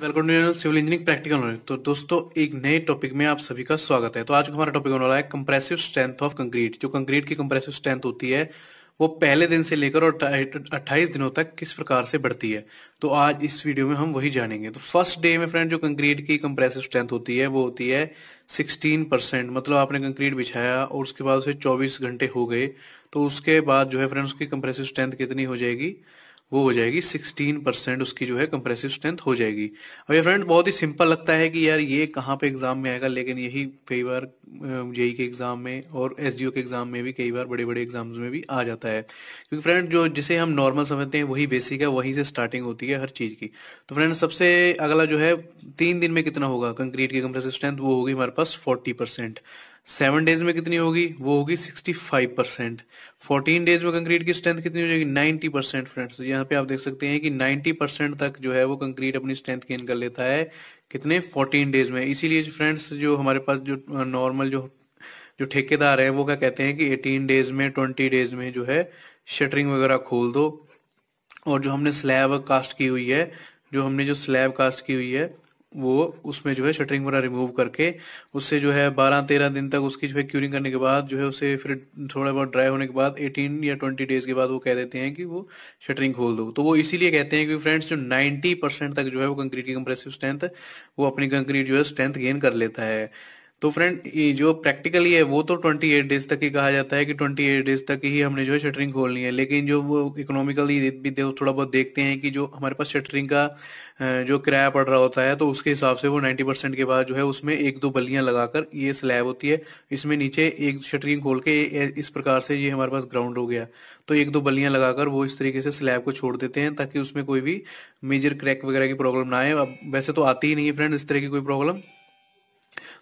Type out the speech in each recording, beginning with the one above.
welcome to civil engineering practical knowledge तो दोस्तों एक नए टॉपिक में आप सभी का स्वागत है तो आज हमारा टॉपिक होने वाला है कंप्रेसिव स्ट्रेंथ ऑफ कंक्रीट जो कंक्रीट की कंप्रेसिव स्ट्रेंथ होती है वो पहले दिन से लेकर और 28 दिनों तक किस प्रकार से बढ़ती है तो आज इस वीडियो में हम वही जानेंगे तो फर्स्ट डे में फ्रेंड जो कंक्रीट की कंप्रेसिव स्ट्रेंथ होती है वो होती है 16 मतलब आपने कंक्रीट बिछाया और उसके बाद उसे 24 घंटे हो गए तो उसके बाद जो है फ्रेंड उसकी कंप्रेसिव स्ट्रेंथ कितनी हो जाएगी वो हो जाएगी 16 परसेंट उसकी जो है कंप्रेसिव स्ट्रेंथ हो जाएगी अब ये फ्रेंड बहुत ही सिंपल लगता है कि यार ये कहाँ पे एग्जाम में आएगा लेकिन यही कई बार जेई के एग्जाम में और एस के एग्जाम में भी कई बार बड़े बड़े एग्जाम्स में भी आ जाता है क्योंकि फ्रेंड जो जिसे हम नॉर्मल समझते हैं वही बेसिक है वहीं से स्टार्टिंग होती है हर चीज की तो फ्रेंड सबसे अगला जो है तीन दिन में कितना होगा कंक्रीट की कंप्रेसिव स्ट्रेंथ वो होगी हमारे पास फोर्टी सेवन डेज में कितनी होगी वो होगी sixty five percent fourteen days में कंक्रीट की स्ट्रेंथ कितनी हो जाएगी नाइन्टी परसेंट फ्रेंड्स यहाँ पे आप देख सकते हैं कि नाइनटी परसेंट तक जो है वो कंक्रीट अपनी स्ट्रेंथ गेन कर लेता है कितने फोर्टीन डेज में इसीलिए फ्रेंड्स जो हमारे पास जो नॉर्मल जो जो ठेकेदार है वो क्या कहते हैं कि एटीन डेज में ट्वेंटी डेज में जो है शटरिंग वगैरह खोल दो और जो हमने स्लैब कास्ट की हुई है जो हमने जो स्लैब कास्ट की हुई है वो उसमें जो है शटरिंग वगैरह रिमूव करके उससे जो है बारह तेरह दिन तक उसकी जो है क्यूरिंग करने के बाद जो है उसे फिर थोड़ा बहुत ड्राई होने के बाद एटीन या ट्वेंटी डेज के बाद वो कह देते हैं कि वो शटरिंग खोल दो तो वो इसीलिए कहते हैं कि फ्रेंड्स जो नाइन्टी परसेंट तक जो है वो कंक्रीट की कंप्रेसिव स्ट्रेंथ वो अपनी कंक्रीट जो है स्ट्रेंथ गेन कर लेता है तो फ्रेंड ये जो प्रैक्टिकली है वो तो 28 डेज तक ही कहा जाता है कि 28 डेज तक ही हमने जो है शटरिंग खोलनी है लेकिन जो वो इकोनॉमिकली भी थोड़ा बहुत देखते हैं कि जो हमारे पास शटरिंग का जो किराया पड़ रहा होता है तो उसके हिसाब से वो 90 परसेंट के बाद जो है उसमें एक दो बल्लियां लगाकर ये स्लैब होती है इसमें नीचे एक शटरिंग खोल के इस प्रकार से ये हमारे पास ग्राउंड हो गया तो एक दो बल्लियां लगाकर वो इस तरीके से स्लैब को छोड़ देते हैं ताकि उसमें कोई भी मेजर क्रैक वगैरह की प्रॉब्लम ना आए अब वैसे तो आती ही नहीं है फ्रेंड इस तरह की कोई प्रॉब्लम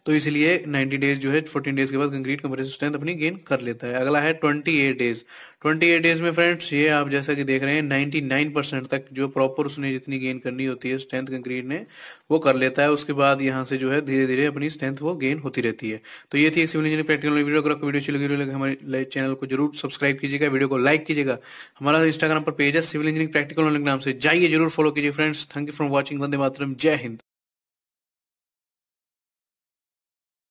तो इसलिए 90 डेज जो है 14 डेज के बाद कंक्रीट कंप्रेसिव स्ट्रेंथ अपनी गेन कर लेता है अगला है 28 डेज 28 डेज में फ्रेंड्स ये आप जैसा कि देख रहे हैं 99 परसेंट तक जो प्रॉपर उसने जितनी गेन करनी होती है स्ट्रेंथ कंक्रीट ने वो कर लेता है उसके बाद यहाँ से जो है धीरे धीरे अपनी स्ट्रेंथ वो गेन होती रहती है तो ये थी सिविल इंजीनियर प्रैक्टिकल वीडियो अगर आपको वीडियो अच्छी लगी लगे हमारे चैनल को जरूर सब्सक्राइब कीजिएगा वीडियो को लाइक कीजिएगा हमारा इंस्टाग्राम पर पेज है सिविल इंजीनियरिंग प्रैक्टिकल नाम से जाइए जरूर फॉलो कीजिए friends thank you for watching वंदे मातरम जय हिंद